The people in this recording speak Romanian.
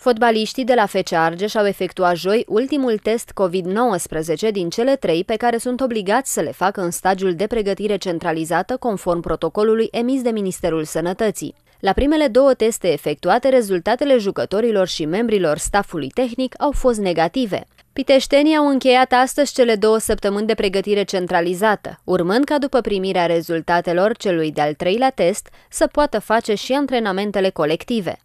Fotbaliștii de la FC Argeș au efectuat joi ultimul test COVID-19 din cele trei pe care sunt obligați să le facă în stagiul de pregătire centralizată conform protocolului emis de Ministerul Sănătății. La primele două teste efectuate, rezultatele jucătorilor și membrilor stafului tehnic au fost negative. Piteștenii au încheiat astăzi cele două săptămâni de pregătire centralizată, urmând ca după primirea rezultatelor celui de-al treilea test să poată face și antrenamentele colective.